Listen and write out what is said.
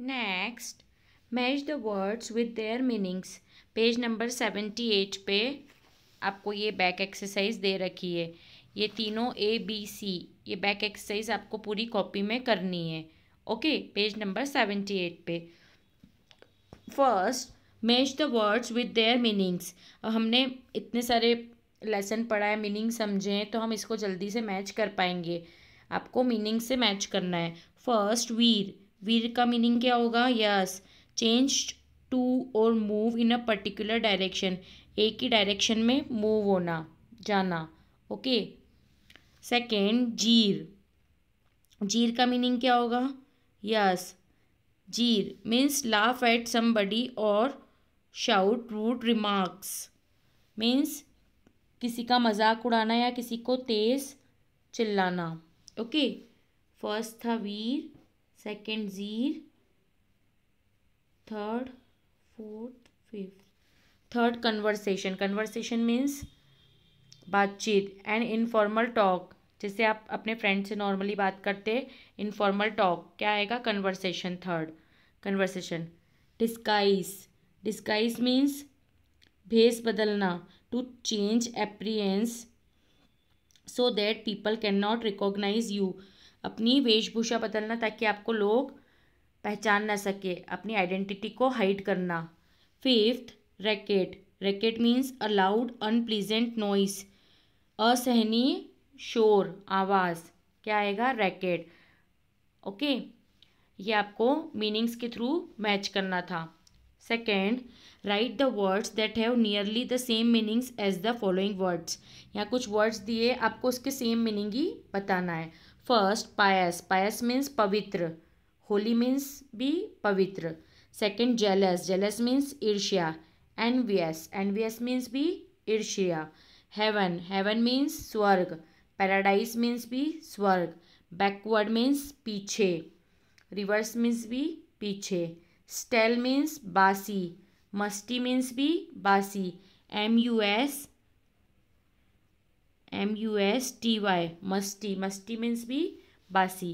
next match the words with their meanings page number seventy eight पे आपको ये back exercise दे रखी है ये तीनों ए बी सी ये बैक एक्सरसाइज आपको पूरी कॉपी में करनी है okay page number seventy eight पे first match the words with their meanings हमने इतने सारे लेसन पढ़ा है मीनिंग समझे हैं तो हम इसको जल्दी से मैच कर पाएंगे आपको मीनिंग से मैच करना है फर्स्ट वीर वीर का मीनिंग क्या होगा यस चेंज टू और move in a particular direction एक ही डायरेक्शन में मूव होना जाना ओके सेकेंड जीर जीर का मीनिंग क्या होगा yes jeer means laugh at somebody और शाउट रूड रिमार्क्स मीन्स किसी का मजाक उड़ाना या किसी को तेज़ चिल्लाना ओके फर्स्ट था veer second jeer third fourth fifth third conversation conversation means बातचीत एंड इनफॉर्मल टॉक जैसे आप अपने फ्रेंड से नॉर्मली बात करते इनफॉर्मल टॉक क्या आएगा conversation third conversation disguise disguise means भेस बदलना to change appearance so that people can not recognise you अपनी वेशभूषा बदलना ताकि आपको लोग पहचान ना सके अपनी आइडेंटिटी को हाइड करना fifth racket racket means a loud unpleasant noise असहनीय शोर आवाज़ क्या आएगा रैकेट ओके ये आपको मीनिंग्स के थ्रू मैच करना था second write the words that have nearly the same meanings as the following words यहाँ कुछ वर्ड्स दिए आपको उसके सेम मीनिंग ही बताना है फर्स्ट पायस पायस मीन्स पवित्र होली मीन्स भी पवित्र सेकेंड जेलस जेलस मीन्स ईर्ष्या एनवियस एनवियस मीन्स भी ईर्ष्या हेवन हेवन मीन्स स्वर्ग पैराडाइज मीन्स भी स्वर्ग बैकवर्ड मीन्स पीछे रिवर्स मीन्स भी पीछे स्टेल मीन्स बासी मस्टी मीन्स भी बासी M U S M U S T Y musty musty means भी बासी